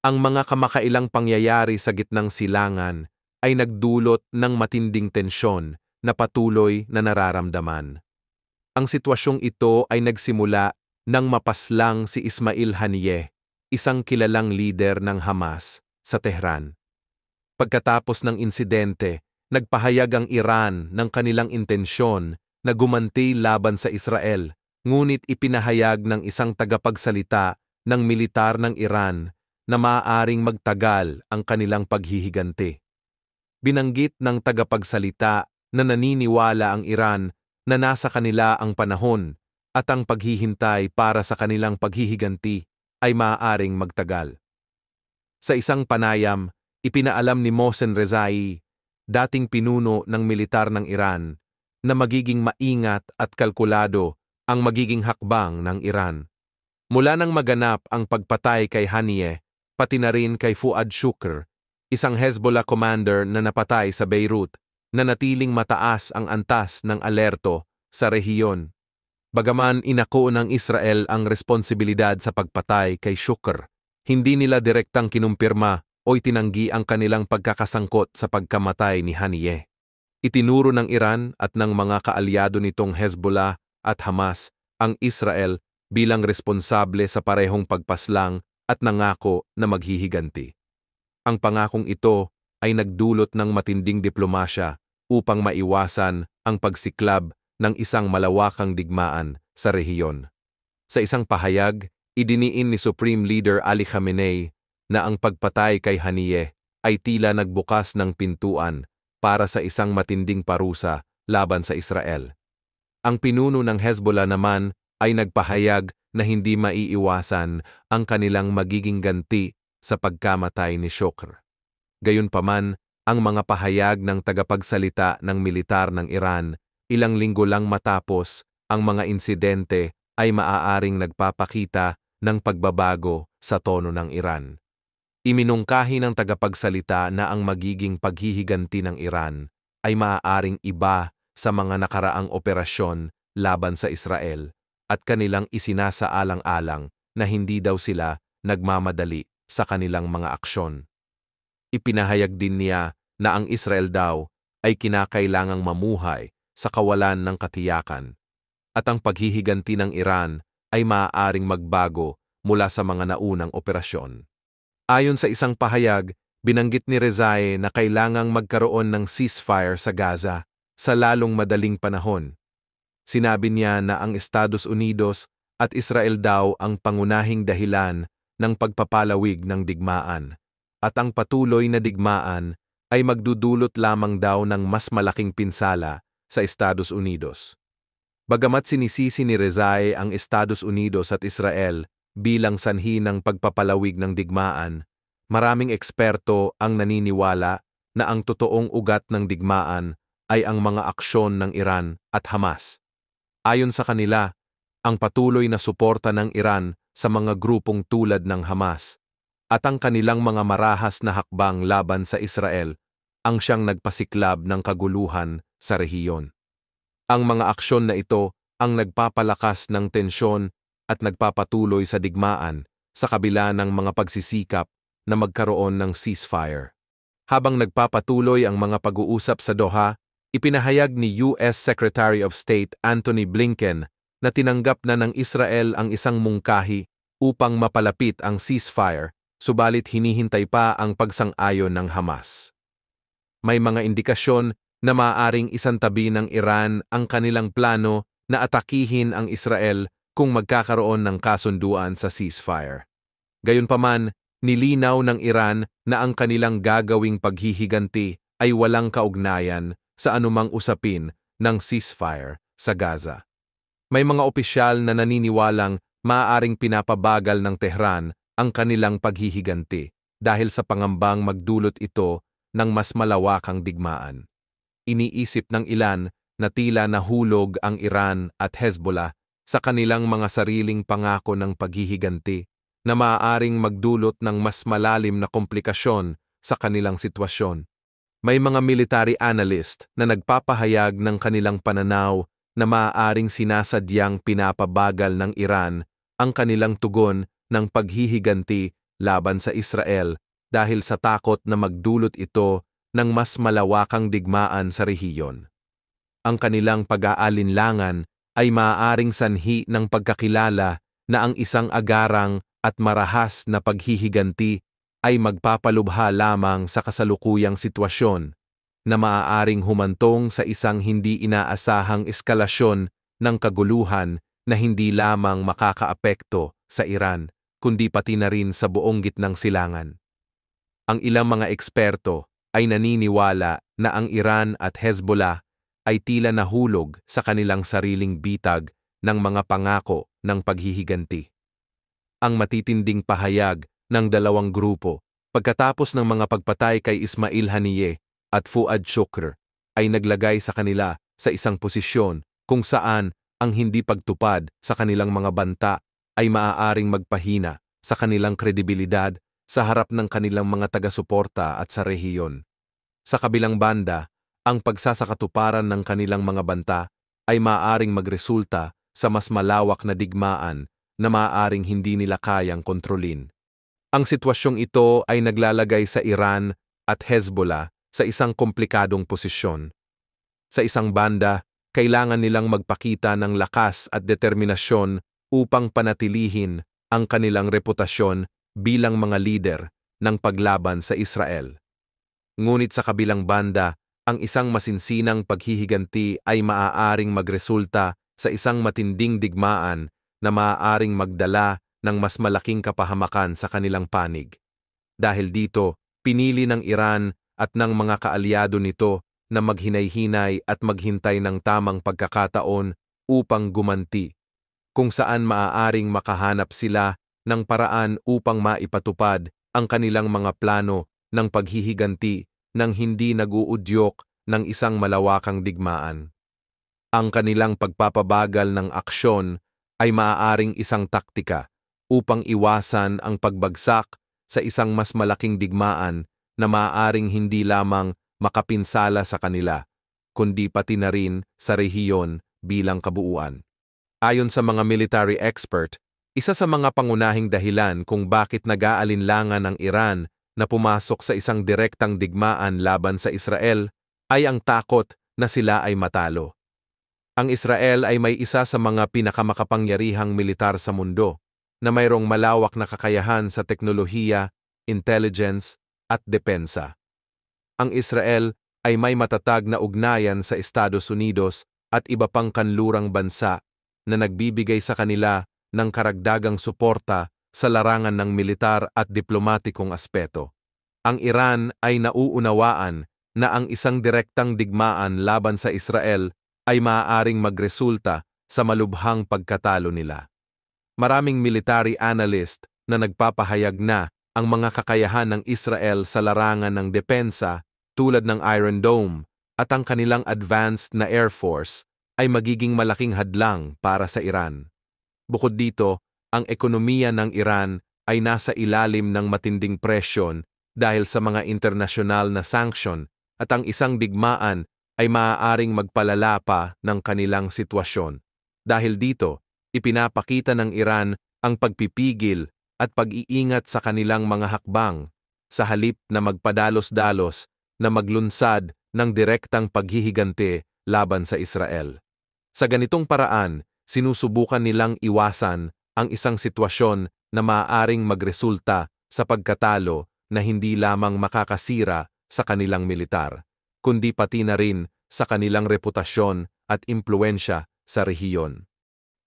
Ang mga kamakailang pangyayari sa gitnang silangan ay nagdulot ng matinding tensyon na patuloy na nararamdaman. Ang sitwasyong ito ay nagsimula nang mapaslang si Ismail Haniyeh, isang kilalang lider ng Hamas sa Tehran. Pagkatapos ng insidente, nagpahayag ang Iran ng kanilang intensyon na gumanti laban sa Israel, ngunit ipinahayag ng isang tagapagsalita ng militar ng Iran na maaaring magtagal ang kanilang paghihiganti. Binanggit ng tagapagsalita na naniniwala ang Iran na nasa kanila ang panahon at ang paghihintay para sa kanilang paghihiganti ay maaaring magtagal. Sa isang panayam, ipinaalam ni Mohsen Rezai, dating pinuno ng militar ng Iran, na magiging maingat at kalkulado ang magiging hakbang ng Iran. Mula nang maganap ang pagpatay kay Haniyeh, pati na rin kay Fuad Shukr, isang Hezbollah commander na napatay sa Beirut, na natiling mataas ang antas ng alerto sa rehiyon. Bagaman inako ng Israel ang responsibilidad sa pagpatay kay Shukr, hindi nila direktang kinumpirma o itinanggi ang kanilang pagkakasangkot sa pagkamatay ni Haniyeh. Itinuro ng Iran at ng mga kaalyado nitong Hezbollah at Hamas ang Israel bilang responsable sa parehong pagpaslang at nangako na maghihiganti. Ang pangakong ito ay nagdulot ng matinding diplomasya upang maiwasan ang pagsiklab ng isang malawakang digmaan sa rehiyon. Sa isang pahayag, idiniin ni Supreme Leader Ali Khamenei na ang pagpatay kay Haniyeh ay tila nagbukas ng pintuan para sa isang matinding parusa laban sa Israel. Ang pinuno ng Hezbollah naman ay nagpahayag na hindi maiiwasan ang kanilang magiging ganti sa pagkamatay ni Shokr. Gayunpaman, ang mga pahayag ng tagapagsalita ng militar ng Iran ilang linggo lang matapos ang mga insidente ay maaaring nagpapakita ng pagbabago sa tono ng Iran. Iminungkahi ng tagapagsalita na ang magiging paghihiganti ng Iran ay maaaring iba sa mga nakaraang operasyon laban sa Israel at kanilang isinasaalang-alang na hindi daw sila nagmamadali sa kanilang mga aksyon. Ipinahayag din niya na ang Israel daw ay kinakailangang mamuhay sa kawalan ng katiyakan at ang paghihiganti ng Iran ay maaaring magbago mula sa mga naunang operasyon. Ayon sa isang pahayag, binanggit ni Rezae na kailangang magkaroon ng ceasefire sa Gaza sa lalong madaling panahon Sinabi niya na ang Estados Unidos at Israel daw ang pangunahing dahilan ng pagpapalawig ng digmaan. At ang patuloy na digmaan ay magdudulot lamang daw ng mas malaking pinsala sa Estados Unidos. Bagamat sinisisi ni Rezae ang Estados Unidos at Israel bilang sanhi ng pagpapalawig ng digmaan, maraming eksperto ang naniniwala na ang totoong ugat ng digmaan ay ang mga aksyon ng Iran at Hamas. Ayon sa kanila, ang patuloy na suporta ng Iran sa mga grupong tulad ng Hamas at ang kanilang mga marahas na hakbang laban sa Israel ang siyang nagpasiklab ng kaguluhan sa rehiyon. Ang mga aksyon na ito ang nagpapalakas ng tensyon at nagpapatuloy sa digmaan sa kabila ng mga pagsisikap na magkaroon ng ceasefire. Habang nagpapatuloy ang mga pag-uusap sa Doha, Ipinahayag ni US Secretary of State Anthony Blinken na tinanggap na ng Israel ang isang mungkahi upang mapalapit ang ceasefire, subalit hinihintay pa ang pagsang-ayon ng Hamas. May mga indikasyon na maaaring isantabi ng Iran ang kanilang plano na atakihin ang Israel kung magkakaroon ng kasunduan sa ceasefire. Gayunpaman, nilinaw ng Iran na ang kanilang gagawing paghihiganti ay walang kaugnayan sa anumang usapin ng ceasefire sa Gaza. May mga opisyal na naniniwalang maaaring pinapabagal ng Tehran ang kanilang paghihiganti dahil sa pangambang magdulot ito ng mas malawakang digmaan. Iniisip ng ilan na tila nahulog ang Iran at Hezbollah sa kanilang mga sariling pangako ng paghihiganti na maaaring magdulot ng mas malalim na komplikasyon sa kanilang sitwasyon may mga military analyst na nagpapahayag ng kanilang pananaw na maaaring sinasadyang pinapabagal ng Iran ang kanilang tugon ng paghihiganti laban sa Israel dahil sa takot na magdulot ito ng mas malawakang digmaan sa rehiyon. Ang kanilang pag-aalinlangan ay maaaring sanhi ng pagkakilala na ang isang agarang at marahas na paghihiganti ay magpapalubha lamang sa kasalukuyang sitwasyon na maaaring humantong sa isang hindi inaasahang eskalasyon ng kaguluhan na hindi lamang makakaapekto sa Iran, kundi pati na rin sa buong gitnang silangan. Ang ilang mga eksperto ay naniniwala na ang Iran at Hezbollah ay tila nahulog sa kanilang sariling bitag ng mga pangako ng paghihiganti. Ang matitinding pahayag ng dalawang grupo pagkatapos ng mga pagpatay kay Ismail Haniye at Fuad Shukr ay naglagay sa kanila sa isang posisyon kung saan ang hindi pagtupad sa kanilang mga banta ay maaaring magpahina sa kanilang kredibilidad sa harap ng kanilang mga taga-suporta at sa rehiyon. Sa kabilang banda, ang pagsasakatuparan ng kanilang mga banta ay maaaring magresulta sa mas malawak na digmaan na maaaring hindi nila kayang kontrolin. Ang sitwasyong ito ay naglalagay sa Iran at Hezbollah sa isang komplikadong posisyon. Sa isang banda, kailangan nilang magpakita ng lakas at determinasyon upang panatilihin ang kanilang reputasyon bilang mga lider ng paglaban sa Israel. Ngunit sa kabilang banda, ang isang masinsinang paghihiganti ay maaaring magresulta sa isang matinding digmaan na maaaring magdala ng mas malaking kapahamakan sa kanilang panig. Dahil dito, pinili ng Iran at ng mga kaalyado nito na maghinay-hinay at maghintay ng tamang pagkakataon upang gumanti, kung saan maaaring makahanap sila ng paraan upang maipatupad ang kanilang mga plano ng paghihiganti ng hindi naguudyok ng isang malawakang digmaan. Ang kanilang pagpapabagal ng aksyon ay maaaring isang taktika upang iwasan ang pagbagsak sa isang mas malaking digmaan na maaaring hindi lamang makapinsala sa kanila, kundi pati na rin sa rehiyon bilang kabuuan. Ayon sa mga military expert, isa sa mga pangunahing dahilan kung bakit nag-aalinlangan ang Iran na pumasok sa isang direktang digmaan laban sa Israel ay ang takot na sila ay matalo. Ang Israel ay may isa sa mga pinakamakapangyarihang militar sa mundo na mayroong malawak na kakayahan sa teknolohiya, intelligence, at depensa. Ang Israel ay may matatag na ugnayan sa Estados Unidos at iba pang kanlurang bansa na nagbibigay sa kanila ng karagdagang suporta sa larangan ng militar at diplomatikong aspeto. Ang Iran ay nauunawaan na ang isang direktang digmaan laban sa Israel ay maaaring magresulta sa malubhang pagkatalo nila maraming military analyst na nagpapahayag na ang mga kakayahan ng Israel sa larangan ng depensa tulad ng Iron Dome at ang kanilang advanced na Air Force ay magiging malaking hadlang para sa Iran. Bukod dito, ang ekonomiya ng Iran ay nasa ilalim ng matinding presyon dahil sa mga internasyonal na sanction at ang isang digmaan ay maaaring magpalala pa ng kanilang sitwasyon. Dahil dito, ipinapakita ng Iran ang pagpipigil at pag-iingat sa kanilang mga hakbang sa halip na magpadalos-dalos na maglunsad ng direktang paghihigante laban sa Israel. Sa ganitong paraan, sinusubukan nilang iwasan ang isang sitwasyon na maaaring magresulta sa pagkatalo na hindi lamang makakasira sa kanilang militar, kundi pati na rin sa kanilang reputasyon at impluensya sa rehiyon.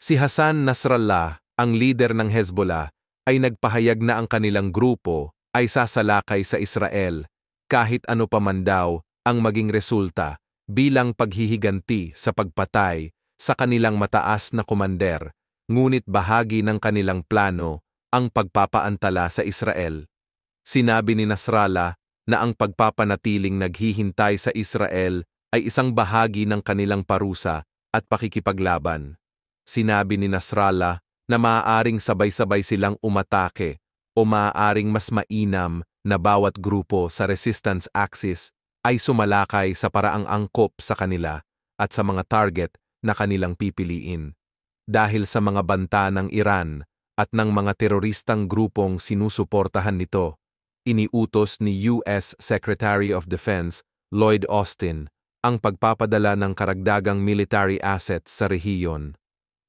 Si Hassan Nasrallah, ang leader ng Hezbollah, ay nagpahayag na ang kanilang grupo ay sasalakay sa Israel kahit ano pa man daw ang maging resulta bilang paghihiganti sa pagpatay sa kanilang mataas na komander, ngunit bahagi ng kanilang plano ang pagpapaantala sa Israel. Sinabi ni Nasrallah na ang pagpapanatiling naghihintay sa Israel ay isang bahagi ng kanilang parusa at pakikipaglaban. Sinabi ni Nasrallah na maaaring sabay-sabay silang umatake o maaaring mas mainam na bawat grupo sa resistance axis ay sumalakay sa paraang angkop sa kanila at sa mga target na kanilang pipiliin. Dahil sa mga banta ng Iran at ng mga teroristang grupong sinusuportahan nito, iniutos ni U.S. Secretary of Defense Lloyd Austin ang pagpapadala ng karagdagang military assets sa rehiyon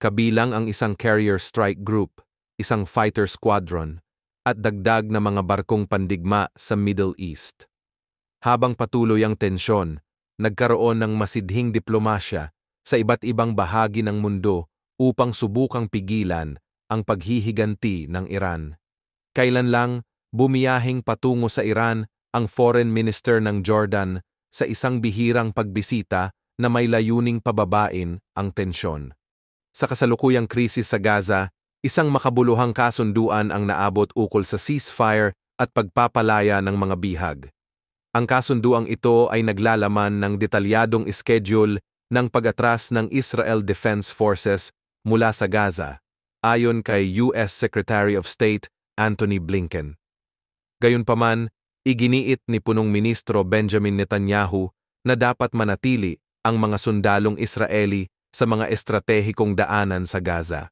kabilang ang isang carrier strike group, isang fighter squadron, at dagdag na mga barkong pandigma sa Middle East. Habang patuloy ang tensyon, nagkaroon ng masidhing diplomasya sa iba't ibang bahagi ng mundo upang subukang pigilan ang paghihiganti ng Iran. Kailan lang bumiyahing patungo sa Iran ang Foreign Minister ng Jordan sa isang bihirang pagbisita na may layuning pababain ang tensyon. Sa kasalukuyang krisis sa Gaza, isang makabuluhang kasunduan ang naabot ukol sa ceasefire at pagpapalaya ng mga bihag. Ang kasunduang ito ay naglalaman ng detalyadong schedule ng pag-atras ng Israel Defense Forces mula sa Gaza, ayon kay U.S. Secretary of State Anthony Blinken. Gayunpaman, iginiit ni Punong Ministro Benjamin Netanyahu na dapat manatili ang mga sundalong Israeli sa mga estratehikong daanan sa Gaza.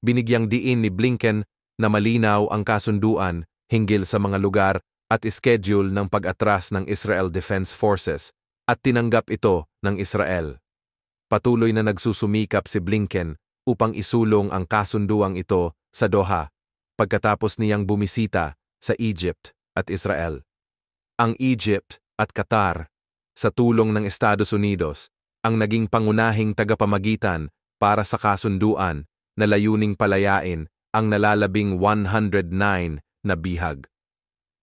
Binigyang diin ni Blinken na malinaw ang kasunduan hinggil sa mga lugar at schedule ng pag-atras ng Israel Defense Forces at tinanggap ito ng Israel. Patuloy na nagsusumikap si Blinken upang isulong ang kasunduang ito sa Doha pagkatapos niyang bumisita sa Egypt at Israel. Ang Egypt at Qatar, sa tulong ng Estados Unidos, ang naging pangunahing tagapamagitan para sa kasunduan na layuning palayain ang nalalabing 109 na bihag.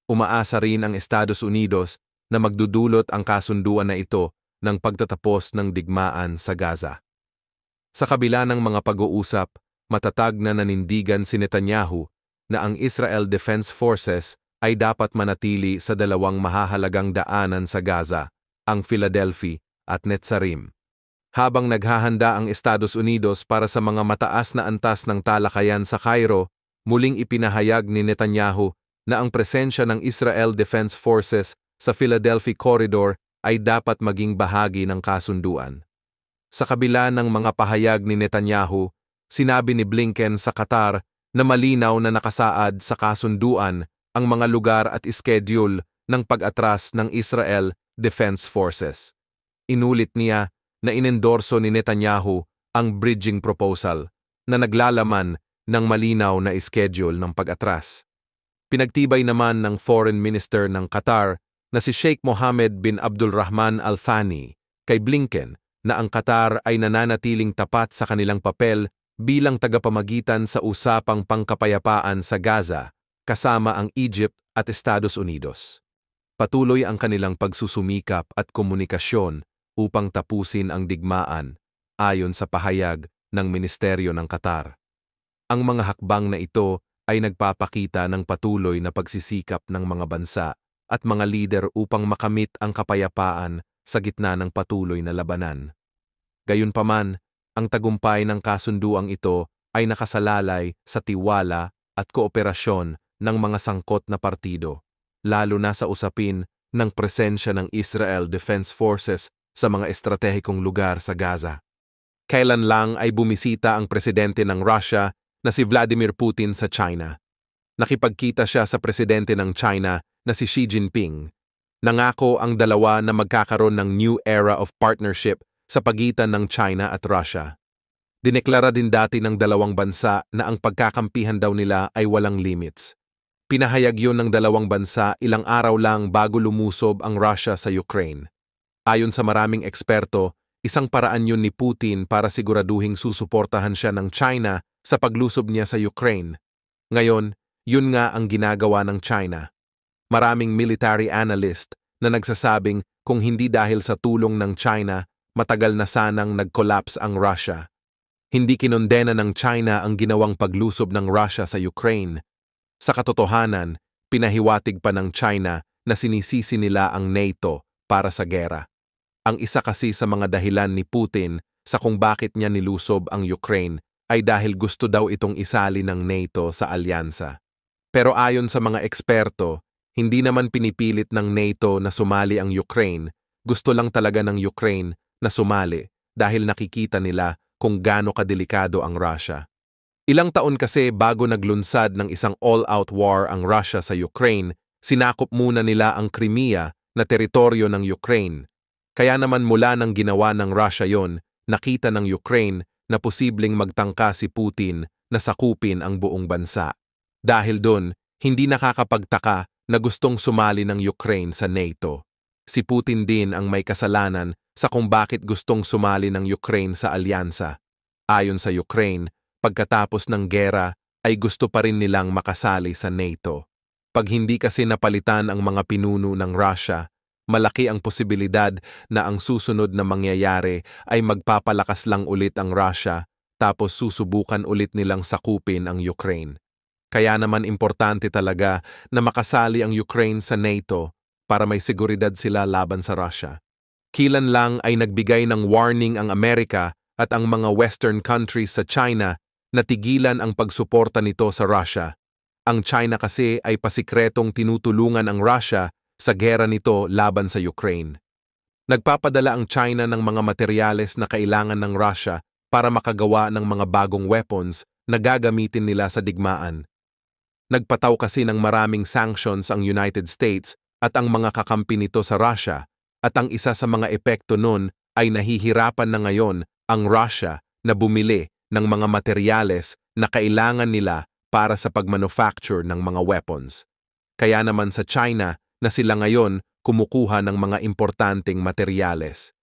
Umaasa rin ang Estados Unidos na magdudulot ang kasunduan na ito ng pagtatapos ng digmaan sa Gaza. Sa kabila ng mga pag-uusap, matatag na nanindigan si Netanyahu na ang Israel Defense Forces ay dapat manatili sa dalawang mahahalagang daanan sa Gaza, ang Philadelphia at Netzarim. Habang naghahanda ang Estados Unidos para sa mga mataas na antas ng talakayan sa Cairo, muling ipinahayag ni Netanyahu na ang presensya ng Israel Defense Forces sa Philadelphia Corridor ay dapat maging bahagi ng kasunduan. Sa kabila ng mga pahayag ni Netanyahu, sinabi ni Blinken sa Qatar na malinaw na nakasaad sa kasunduan ang mga lugar at schedule ng pag-atras ng Israel Defense Forces. Inulit niya na inendorso ni Netanyahu ang bridging proposal na naglalaman ng malinaw na schedule ng pag-atras. Pinagtibay naman ng Foreign Minister ng Qatar na si Sheikh Mohammed bin Abdulrahman Al Thani kay Blinken na ang Qatar ay nananatiling tapat sa kanilang papel bilang tagapamagitan sa usapang pangkapayapaan sa Gaza kasama ang Egypt at Estados Unidos. Patuloy ang kanilang pagsusumikap at komunikasyon upang tapusin ang digmaan ayon sa pahayag ng Ministeryo ng Qatar. Ang mga hakbang na ito ay nagpapakita ng patuloy na pagsisikap ng mga bansa at mga lider upang makamit ang kapayapaan sa gitna ng patuloy na labanan. Gayunpaman, ang tagumpay ng kasunduang ito ay nakasalalay sa tiwala at kooperasyon ng mga sangkot na partido, lalo na sa usapin ng presensya ng Israel Defense Forces sa mga estratehikong lugar sa Gaza. Kailan lang ay bumisita ang presidente ng Russia na si Vladimir Putin sa China. Nakipagkita siya sa presidente ng China na si Xi Jinping. Nangako ang dalawa na magkakaroon ng new era of partnership sa pagitan ng China at Russia. Dineklara din dati ng dalawang bansa na ang pagkakampihan daw nila ay walang limits. Pinahayag yon ng dalawang bansa ilang araw lang bago lumusob ang Russia sa Ukraine. Ayon sa maraming eksperto, isang paraan yun ni Putin para siguraduhing susuportahan siya ng China sa paglusob niya sa Ukraine. Ngayon, yun nga ang ginagawa ng China. Maraming military analyst na nagsasabing kung hindi dahil sa tulong ng China, matagal na sanang nag-collapse ang Russia. Hindi kinondena ng China ang ginawang paglusob ng Russia sa Ukraine. Sa katotohanan, pinahiwatig pa ng China na sinisisi nila ang NATO para sa gera. Ang isa kasi sa mga dahilan ni Putin sa kung bakit niya nilusob ang Ukraine ay dahil gusto daw itong isali ng NATO sa alyansa. Pero ayon sa mga eksperto, hindi naman pinipilit ng NATO na sumali ang Ukraine, gusto lang talaga ng Ukraine na sumali dahil nakikita nila kung gaano kadelikado ang Russia. Ilang taon kasi bago naglunsad ng isang all-out war ang Russia sa Ukraine, sinakop muna nila ang Crimea na teritoryo ng Ukraine kaya naman mula ng ginawa ng Russia yon, nakita ng Ukraine na posibleng magtangka si Putin na sakupin ang buong bansa. Dahil doon, hindi nakakapagtaka na gustong sumali ng Ukraine sa NATO. Si Putin din ang may kasalanan sa kung bakit gustong sumali ng Ukraine sa alyansa. Ayon sa Ukraine, pagkatapos ng gera ay gusto pa rin nilang makasali sa NATO. Pag hindi kasi napalitan ang mga pinuno ng Russia, malaki ang posibilidad na ang susunod na mangyayari ay magpapalakas lang ulit ang Russia tapos susubukan ulit nilang sakupin ang Ukraine. Kaya naman importante talaga na makasali ang Ukraine sa NATO para may seguridad sila laban sa Russia. Kilan lang ay nagbigay ng warning ang Amerika at ang mga Western countries sa China na tigilan ang pagsuporta nito sa Russia. Ang China kasi ay pasikretong tinutulungan ang Russia sa gera nito laban sa Ukraine. Nagpapadala ang China ng mga materyales na kailangan ng Russia para makagawa ng mga bagong weapons na gagamitin nila sa digmaan. Nagpataw kasi ng maraming sanctions ang United States at ang mga kakampi nito sa Russia at ang isa sa mga epekto nun ay nahihirapan na ngayon ang Russia na bumili ng mga materyales na kailangan nila para sa pagmanufacture ng mga weapons. Kaya naman sa China, na sila ngayon kumukuha ng mga importanteng materyales.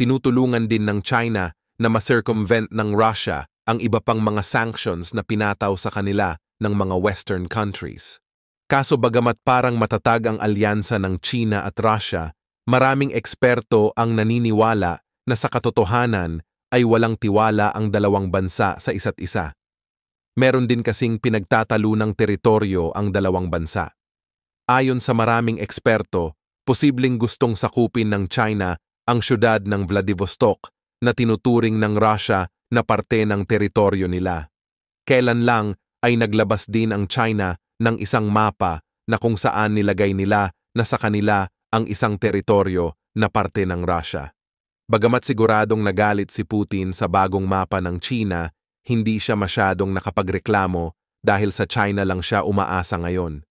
Tinutulungan din ng China na ma-circumvent ng Russia ang iba pang mga sanctions na pinataw sa kanila ng mga Western countries. Kaso bagamat parang matatag ang alyansa ng China at Russia, maraming eksperto ang naniniwala na sa katotohanan ay walang tiwala ang dalawang bansa sa isa't isa. Meron din kasing pinagtatalo ng teritoryo ang dalawang bansa. Ayon sa maraming eksperto, posibleng gustong sakupin ng China ang syudad ng Vladivostok na tinuturing ng Russia na parte ng teritoryo nila. Kailan lang ay naglabas din ang China ng isang mapa na kung saan nilagay nila na sa kanila ang isang teritoryo na parte ng Russia. Bagamat siguradong nagalit si Putin sa bagong mapa ng China, hindi siya masyadong nakapagreklamo dahil sa China lang siya umaasa ngayon.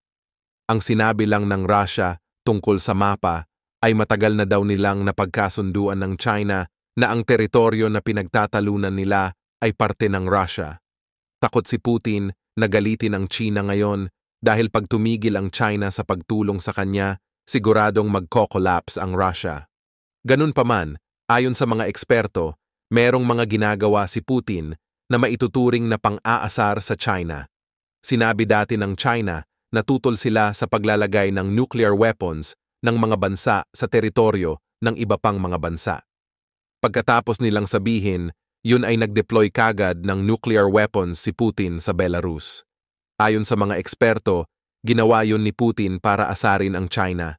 Ang sinabi lang ng Russia tungkol sa mapa ay matagal na daw nilang napagkasunduan ng China na ang teritoryo na pinagtatalunan nila ay parte ng Russia. Takot si Putin na galitin ang China ngayon dahil pag tumigil ang China sa pagtulong sa kanya, siguradong magko-collapse ang Russia. Ganun paman, ayon sa mga eksperto, merong mga ginagawa si Putin na maituturing na pang-aasar sa China. Sinabi dati ng China natutol sila sa paglalagay ng nuclear weapons ng mga bansa sa teritoryo ng iba pang mga bansa. Pagkatapos nilang sabihin, yun ay nagdeploy kagad ng nuclear weapons si Putin sa Belarus. Ayon sa mga eksperto, ginawa yun ni Putin para asarin ang China.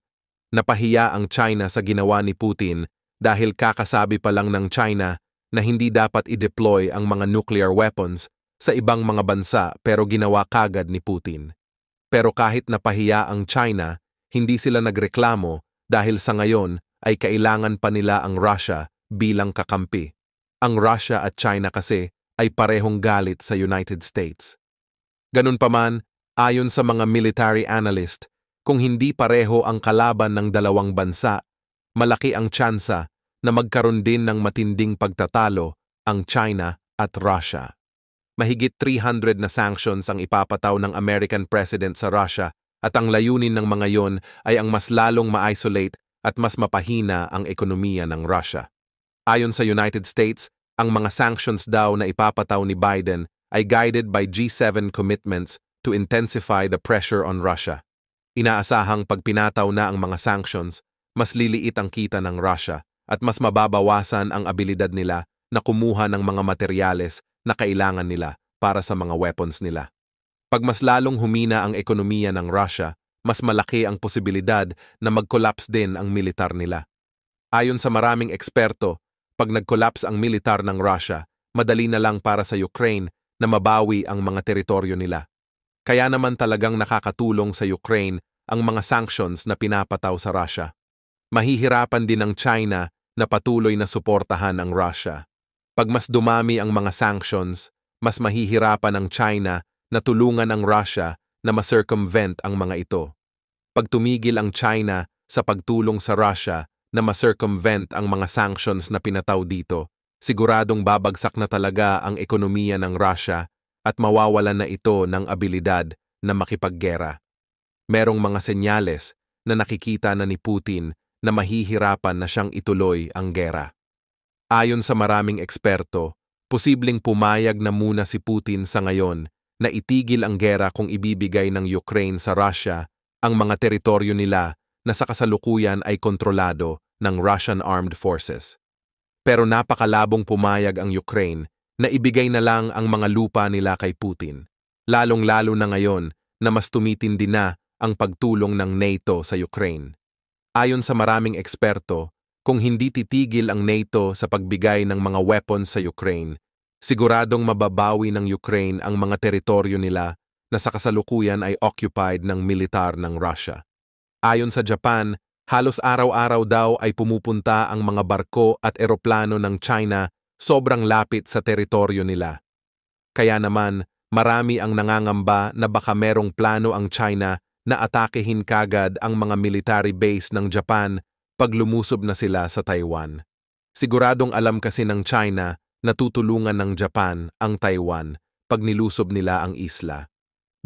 Napahiya ang China sa ginawa ni Putin dahil kakasabi pa lang ng China na hindi dapat i-deploy ang mga nuclear weapons sa ibang mga bansa pero ginawa kagad ni Putin. Pero kahit napahiya ang China, hindi sila nagreklamo dahil sa ngayon ay kailangan pa nila ang Russia bilang kakampi. Ang Russia at China kasi ay parehong galit sa United States. Ganun pa man, ayon sa mga military analyst, kung hindi pareho ang kalaban ng dalawang bansa, malaki ang tsansa na magkaroon din ng matinding pagtatalo ang China at Russia mahigit 300 na sanctions ang ipapataw ng American President sa Russia at ang layunin ng mga yon ay ang mas lalong ma-isolate at mas mapahina ang ekonomiya ng Russia. Ayon sa United States, ang mga sanctions daw na ipapataw ni Biden ay guided by G7 commitments to intensify the pressure on Russia. Inaasahang pag pinataw na ang mga sanctions, mas liliit ang kita ng Russia at mas mababawasan ang abilidad nila na kumuha ng mga materyales na kailangan nila para sa mga weapons nila. Pag mas lalong humina ang ekonomiya ng Russia, mas malaki ang posibilidad na mag-collapse din ang militar nila. Ayon sa maraming eksperto, pag nag-collapse ang militar ng Russia, madali na lang para sa Ukraine na mabawi ang mga teritoryo nila. Kaya naman talagang nakakatulong sa Ukraine ang mga sanctions na pinapataw sa Russia. Mahihirapan din ang China na patuloy na suportahan ang Russia. Pag mas dumami ang mga sanctions, mas mahihirapan ang China na tulungan ang Russia na ma-circumvent ang mga ito. Pag tumigil ang China sa pagtulong sa Russia na ma-circumvent ang mga sanctions na pinataw dito, siguradong babagsak na talaga ang ekonomiya ng Russia at mawawalan na ito ng abilidad na makipaggera. Merong mga senyales na nakikita na ni Putin na mahihirapan na siyang ituloy ang gera. Ayon sa maraming eksperto, posibleng pumayag na muna si Putin sa ngayon na itigil ang gera kung ibibigay ng Ukraine sa Russia ang mga teritoryo nila na sa kasalukuyan ay kontrolado ng Russian Armed Forces. Pero napakalabong pumayag ang Ukraine na ibigay na lang ang mga lupa nila kay Putin, lalong-lalo na ngayon na mas tumitindi na ang pagtulong ng NATO sa Ukraine. Ayon sa maraming eksperto, kung hindi titigil ang NATO sa pagbigay ng mga weapons sa Ukraine, siguradong mababawi ng Ukraine ang mga teritoryo nila na sa kasalukuyan ay occupied ng militar ng Russia. Ayon sa Japan, halos araw-araw daw ay pumupunta ang mga barko at eroplano ng China sobrang lapit sa teritoryo nila. Kaya naman, marami ang nangangamba na baka merong plano ang China na atakehin kagad ang mga military base ng Japan paglumusob na sila sa Taiwan. Siguradong alam kasi ng China na tutulungan ng Japan ang Taiwan pag nilusob nila ang isla.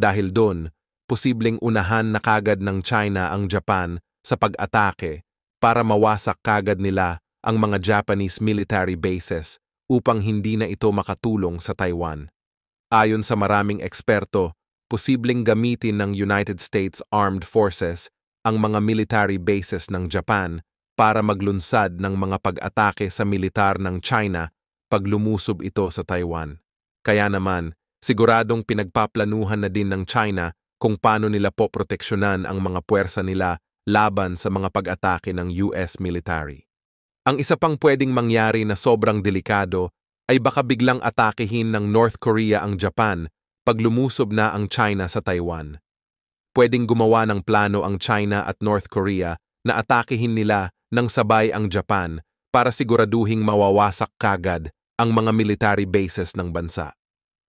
Dahil doon, posibleng unahan na kagad ng China ang Japan sa pag-atake para mawasak kagad nila ang mga Japanese military bases upang hindi na ito makatulong sa Taiwan. Ayon sa maraming eksperto, posibleng gamitin ng United States Armed Forces ang mga military bases ng Japan para maglunsad ng mga pag-atake sa militar ng China pag lumusob ito sa Taiwan. Kaya naman, siguradong pinagpaplanuhan na din ng China kung paano nila po proteksyonan ang mga puwersa nila laban sa mga pag-atake ng US military. Ang isa pang pwedeng mangyari na sobrang delikado ay baka biglang atakehin ng North Korea ang Japan pag lumusob na ang China sa Taiwan pwedeng gumawa ng plano ang China at North Korea na atakihin nila ng sabay ang Japan para siguraduhing mawawasak kagad ang mga military bases ng bansa.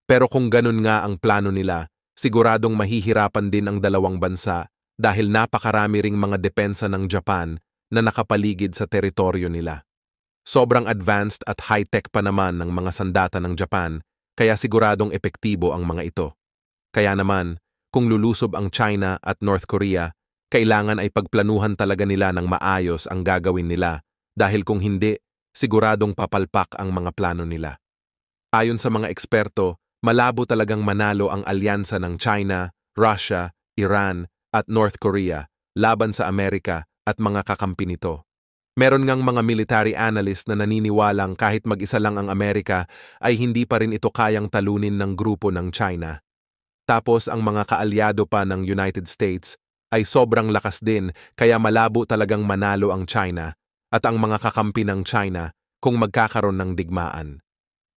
Pero kung ganun nga ang plano nila, siguradong mahihirapan din ang dalawang bansa dahil napakarami ring mga depensa ng Japan na nakapaligid sa teritoryo nila. Sobrang advanced at high-tech pa naman ng mga sandata ng Japan, kaya siguradong epektibo ang mga ito. Kaya naman, kung lulusob ang China at North Korea, kailangan ay pagplanuhan talaga nila ng maayos ang gagawin nila dahil kung hindi, siguradong papalpak ang mga plano nila. Ayon sa mga eksperto, malabo talagang manalo ang alyansa ng China, Russia, Iran at North Korea laban sa Amerika at mga kakampi nito. Meron ngang mga military analyst na naniniwalang kahit mag-isa lang ang Amerika ay hindi pa rin ito kayang talunin ng grupo ng China. Tapos ang mga kaalyado pa ng United States ay sobrang lakas din kaya malabo talagang manalo ang China at ang mga kakampi ng China kung magkakaroon ng digmaan.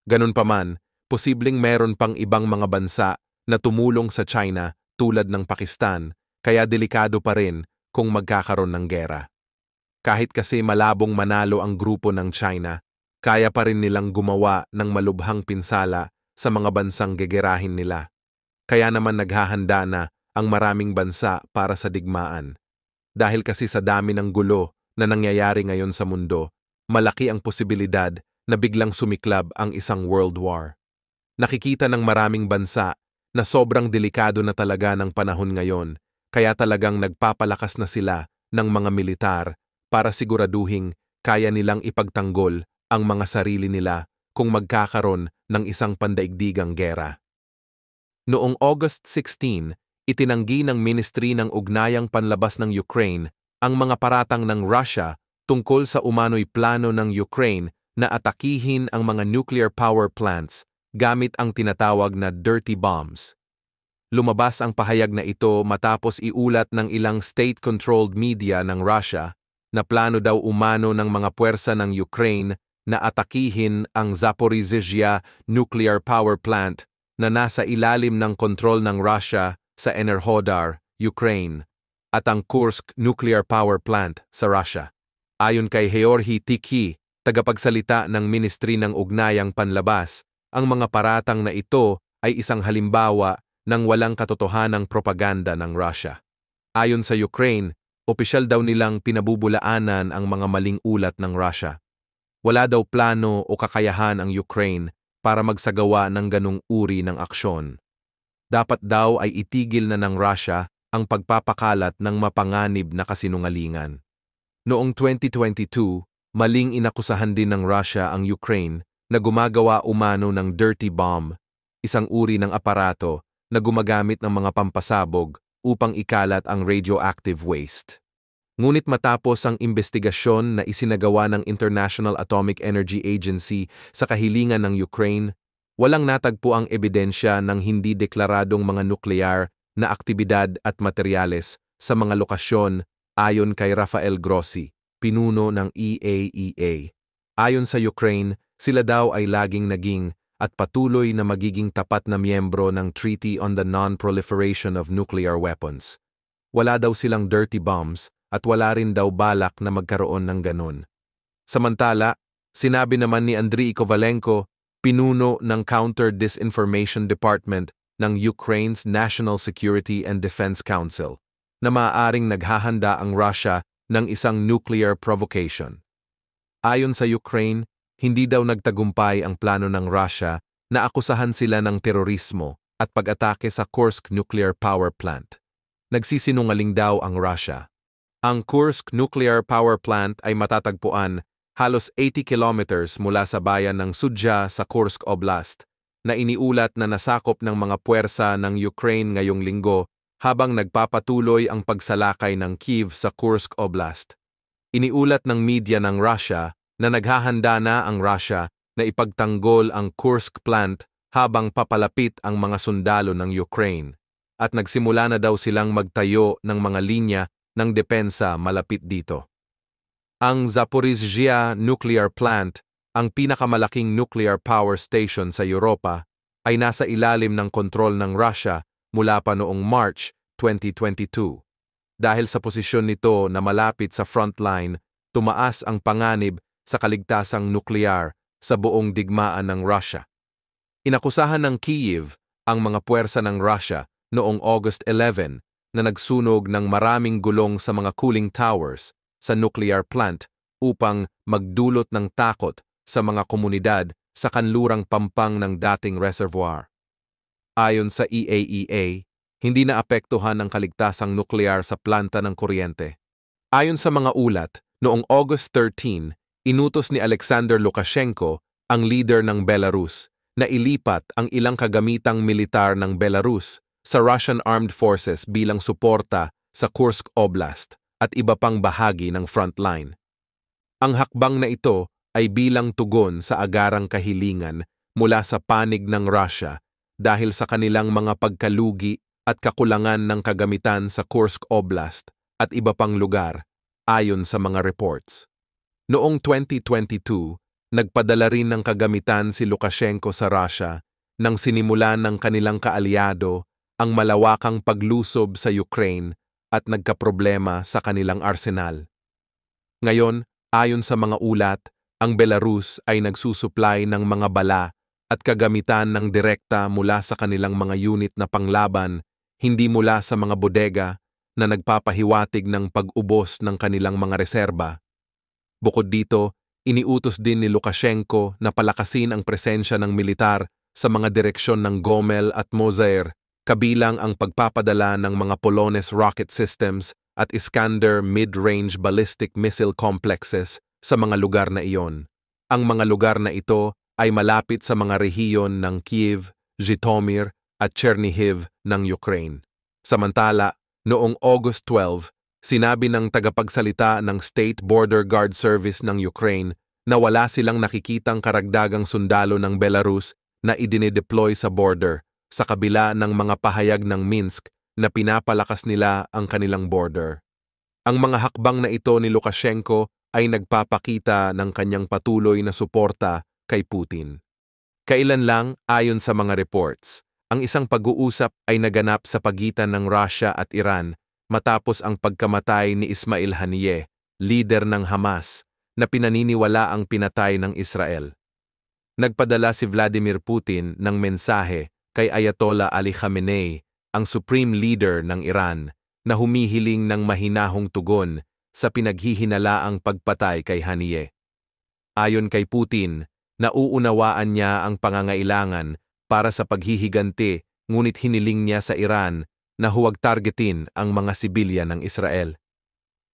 Ganun pa man, posibleng meron pang ibang mga bansa na tumulong sa China tulad ng Pakistan kaya delikado pa rin kung magkakaroon ng gera. Kahit kasi malabong manalo ang grupo ng China, kaya pa rin nilang gumawa ng malubhang pinsala sa mga bansang gegerahin nila. Kaya naman naghahanda na ang maraming bansa para sa digmaan. Dahil kasi sa dami ng gulo na nangyayari ngayon sa mundo, malaki ang posibilidad na biglang sumiklab ang isang world war. Nakikita ng maraming bansa na sobrang delikado na talaga ng panahon ngayon, kaya talagang nagpapalakas na sila ng mga militar para siguraduhing kaya nilang ipagtanggol ang mga sarili nila kung magkakaroon ng isang pandaigdigang gera. Noong August 16, itinanggi ng Ministry ng Ugnayang Panlabas ng Ukraine ang mga paratang ng Russia tungkol sa umano'y plano ng Ukraine na atakihin ang mga nuclear power plants gamit ang tinatawag na dirty bombs. Lumabas ang pahayag na ito matapos iulat ng ilang state-controlled media ng Russia na plano daw umano ng mga puwersa ng Ukraine na atakihin ang Zaporizhzhia nuclear power plant na nasa ilalim ng kontrol ng Russia sa Enerhodar, Ukraine, at ang Kursk Nuclear Power Plant sa Russia. Ayon kay Heorhi Tiki, tagapagsalita ng Ministry ng Ugnayang Panlabas, ang mga paratang na ito ay isang halimbawa ng walang katotohanang propaganda ng Russia. Ayon sa Ukraine, opisyal daw nilang pinabubulaanan ang mga maling ulat ng Russia. Wala daw plano o kakayahan ang Ukraine para magsagawa ng ganung uri ng aksyon. Dapat daw ay itigil na ng Russia ang pagpapakalat ng mapanganib na kasinungalingan. Noong 2022, maling inakusahan din ng Russia ang Ukraine na gumagawa umano ng dirty bomb, isang uri ng aparato na gumagamit ng mga pampasabog upang ikalat ang radioactive waste. Ngunit matapos ang investigasyon na isinagawa ng International Atomic Energy Agency sa kahilingan ng Ukraine, walang natagpo ang ebidensya ng hindi deklaradong mga nuklear na aktibidad at materyales sa mga lokasyon ayon kay Rafael Grossi, pinuno ng EAEA. E ayon sa Ukraine, sila daw ay laging naging at patuloy na magiging tapat na miyembro ng Treaty on the Non-Proliferation of Nuclear Weapons. Wala daw silang dirty bombs at wala rin daw balak na magkaroon ng ganun. Samantala, sinabi naman ni Andrii Kovalenko, pinuno ng Counter-Disinformation Department ng Ukraine's National Security and Defense Council, na maaaring naghahanda ang Russia ng isang nuclear provocation. Ayon sa Ukraine, hindi daw nagtagumpay ang plano ng Russia na akusahan sila ng terorismo at pag-atake sa Kursk Nuclear Power Plant. Nagsisinungaling daw ang Russia. Ang Kursk Nuclear Power Plant ay matatagpuan halos 80 kilometers mula sa bayan ng Sudja sa Kursk Oblast na iniulat na nasakop ng mga puwersa ng Ukraine ngayong linggo habang nagpapatuloy ang pagsalakay ng Kiev sa Kursk Oblast. Iniulat ng media ng Russia na naghahanda na ang Russia na ipagtanggol ang Kursk plant habang papalapit ang mga sundalo ng Ukraine at nagsimula na daw silang magtayo ng mga linya ng depensa malapit dito. Ang Zaporizhia Nuclear Plant, ang pinakamalaking nuclear power station sa Europa, ay nasa ilalim ng kontrol ng Russia mula pa noong March 2022. Dahil sa posisyon nito na malapit sa frontline, tumaas ang panganib sa kaligtasang nuklear sa buong digmaan ng Russia. Inakusahan ng Kiev ang mga puwersa ng Russia noong August 11 na nagsunog ng maraming gulong sa mga cooling towers sa nuclear plant upang magdulot ng takot sa mga komunidad sa kanlurang pampang ng dating reservoir. Ayon sa EAEA, e hindi naapektuhan ang kaligtasang nuklear sa planta ng kuryente. Ayon sa mga ulat, noong August 13, inutos ni Alexander Lukashenko, ang leader ng Belarus, na ilipat ang ilang kagamitang militar ng Belarus sa Russian Armed Forces bilang suporta sa Kursk Oblast at iba pang bahagi ng frontline. Ang hakbang na ito ay bilang tugon sa agarang kahilingan mula sa panig ng Russia dahil sa kanilang mga pagkalugi at kakulangan ng kagamitan sa Kursk Oblast at iba pang lugar ayon sa mga reports. Noong 2022, nagpadala rin ng kagamitan si Lukashenko sa Russia nang sinimulan ng kanilang kaalyado ang malawakang paglusob sa Ukraine at nagkaproblema sa kanilang arsenal. Ngayon, ayon sa mga ulat, ang Belarus ay nagsusuplay ng mga bala at kagamitan ng direkta mula sa kanilang mga unit na panglaban, hindi mula sa mga bodega na nagpapahiwatig ng pag-ubos ng kanilang mga reserba. Bukod dito, iniutos din ni Lukashenko na palakasin ang presensya ng militar sa mga direksyon ng Gomel at Mozair kabilang ang pagpapadala ng mga Polones rocket systems at Iskander mid-range ballistic missile complexes sa mga lugar na iyon. Ang mga lugar na ito ay malapit sa mga rehiyon ng Kiev, Zhytomyr at Chernihiv ng Ukraine. Samantala, noong August 12, sinabi ng tagapagsalita ng State Border Guard Service ng Ukraine na wala silang nakikitang karagdagang sundalo ng Belarus na idinedeploy sa border sa kabila ng mga pahayag ng Minsk na pinapalakas nila ang kanilang border. Ang mga hakbang na ito ni Lukashenko ay nagpapakita ng kanyang patuloy na suporta kay Putin. Kailan lang, ayon sa mga reports, ang isang pag-uusap ay naganap sa pagitan ng Russia at Iran matapos ang pagkamatay ni Ismail Haniyeh, leader ng Hamas, na pinaniniwala ang pinatay ng Israel. Nagpadala si Vladimir Putin ng mensahe kay Ayatollah Ali Khamenei, ang supreme leader ng Iran, na humihiling ng mahinahong tugon sa pinaghihinalaang pagpatay kay Haniye. Ayon kay Putin, nauunawaan niya ang pangangailangan para sa paghihiganti ngunit hiniling niya sa Iran na huwag targetin ang mga sibilya ng Israel.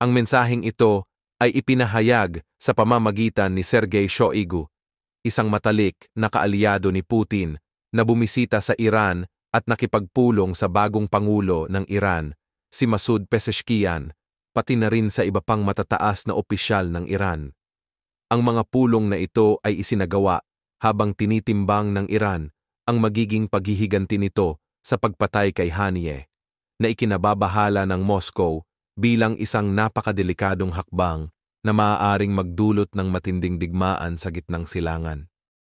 Ang mensaheng ito ay ipinahayag sa pamamagitan ni Sergei Shoigu, isang matalik na kaalyado ni Putin na bumisita sa Iran at nakipagpulong sa bagong pangulo ng Iran, si Masoud Pezeshkian, pati na rin sa iba pang matataas na opisyal ng Iran. Ang mga pulong na ito ay isinagawa habang tinitimbang ng Iran ang magiging paghihiganti nito sa pagpatay kay Haniyeh na ikinababahala ng Moscow bilang isang napakadelikadong hakbang na maaaring magdulot ng matinding digmaan sa gitnang silangan.